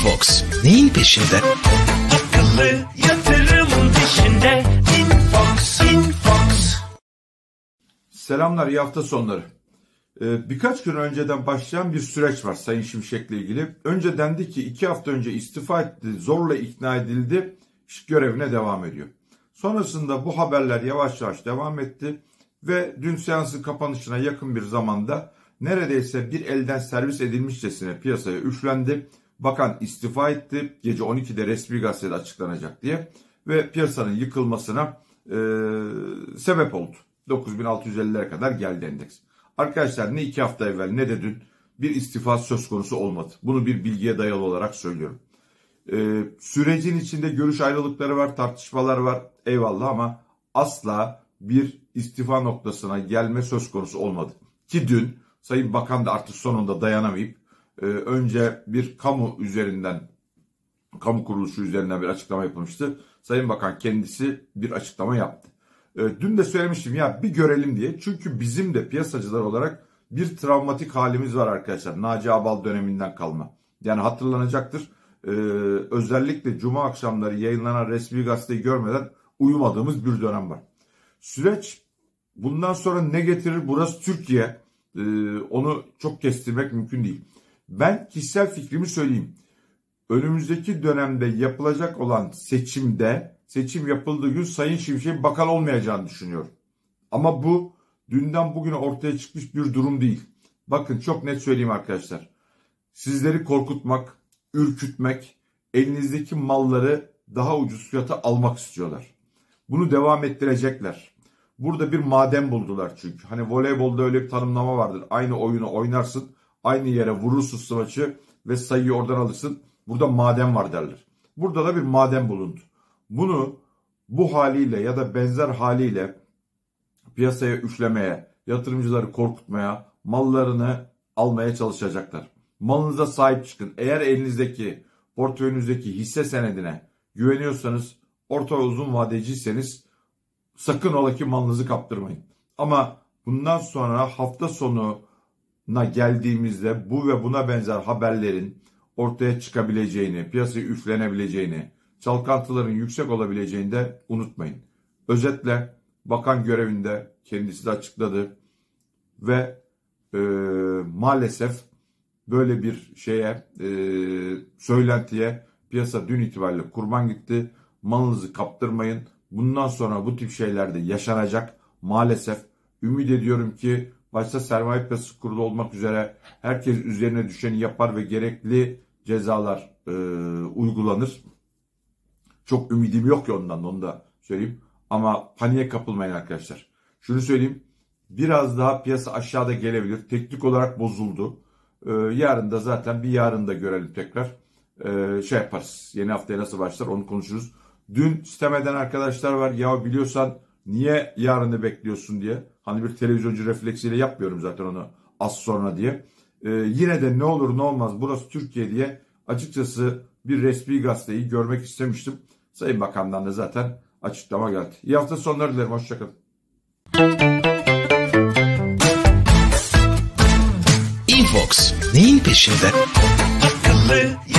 Infox neyin peşinde? Akıllı yatırımın peşinde Selamlar iyi hafta sonları. Ee, birkaç gün önceden başlayan bir süreç var Sayın Şimşek'le ilgili. Önce dendi ki iki hafta önce istifa etti, zorla ikna edildi, görevine devam ediyor. Sonrasında bu haberler yavaş yavaş devam etti ve dün seansın kapanışına yakın bir zamanda neredeyse bir elden servis edilmişçesine piyasaya üflendi bakan istifa etti. Gece 12'de resmi gazetede açıklanacak diye ve piyasanın yıkılmasına e, sebep oldu. 9650'lere kadar geldi endeks. Arkadaşlar ne iki hafta evvel ne de dün bir istifa söz konusu olmadı. Bunu bir bilgiye dayalı olarak söylüyorum. Ee, sürecin içinde görüş ayrılıkları var, tartışmalar var. Eyvallah ama asla bir istifa noktasına gelme söz konusu olmadı. Ki dün Sayın Bakan da artık sonunda dayanamayıp ee, önce bir kamu üzerinden, kamu kuruluşu üzerinden bir açıklama yapılmıştı. Sayın Bakan kendisi bir açıklama yaptı. Ee, dün de söylemiştim ya bir görelim diye. Çünkü bizim de piyasacılar olarak bir travmatik halimiz var arkadaşlar. Naci Abal döneminden kalma. Yani hatırlanacaktır. Ee, özellikle cuma akşamları yayınlanan resmi gazeteyi görmeden uyumadığımız bir dönem var. Süreç bundan sonra ne getirir burası Türkiye. onu çok kestirmek mümkün değil. Ben kişisel fikrimi söyleyeyim. Önümüzdeki dönemde yapılacak olan seçimde seçim yapıldığı gün Sayın Şimşek'in bakan olmayacağını düşünüyorum. Ama bu dünden bugüne ortaya çıkmış bir durum değil. Bakın çok net söyleyeyim arkadaşlar. Sizleri korkutmak, ürkütmek, elinizdeki malları daha ucuz fiyata almak istiyorlar. Bunu devam ettirecekler. Burada bir maden buldular çünkü. Hani voleybolda öyle bir tanımlama vardır. Aynı oyunu oynarsın Aynı yere vurursun smaçı ve sayıyı oradan alırsın. Burada maden var derler. Burada da bir maden bulundu. Bunu bu haliyle ya da benzer haliyle piyasaya üflemeye, yatırımcıları korkutmaya, mallarını almaya çalışacaklar. Malınıza sahip çıkın. Eğer elinizdeki, portföyünüzdeki hisse senedine güveniyorsanız, orta ve uzun vadeciyseniz sakın ola ki malınızı kaptırmayın. Ama bundan sonra hafta sonu na geldiğimizde bu ve buna benzer haberlerin ortaya çıkabileceğini, piyasaya üflenebileceğini, çalkantıların yüksek olabileceğini de unutmayın. Özetle bakan görevinde kendisi de açıkladı ve e, maalesef böyle bir şeye, e, söylentiye piyasa dün itibariyle kurban gitti. Malınızı kaptırmayın. Bundan sonra bu tip şeyler de yaşanacak. Maalesef ümit ediyorum ki başta sermaye piyasası kurulu olmak üzere herkes üzerine düşeni yapar ve gerekli cezalar e, uygulanır. Çok ümidim yok ki ondan onu da söyleyeyim. Ama paniğe kapılmayın arkadaşlar. Şunu söyleyeyim. Biraz daha piyasa aşağıda gelebilir. Teknik olarak bozuldu. Ee, yarın da zaten bir yarın da görelim tekrar. Ee, şey yaparız. Yeni haftaya nasıl başlar onu konuşuruz. Dün sitemeden arkadaşlar var. Ya biliyorsan Niye yarını bekliyorsun diye. Hani bir televizyoncu refleksiyle yapmıyorum zaten onu az sonra diye. Ee, yine de ne olur ne olmaz burası Türkiye diye açıkçası bir resmi gazeteyi görmek istemiştim. Sayın Bakan'dan da zaten açıklama geldi. İyi hafta sonları dilerim. Hoşçakalın. Infox neyin peşinde? Akıllı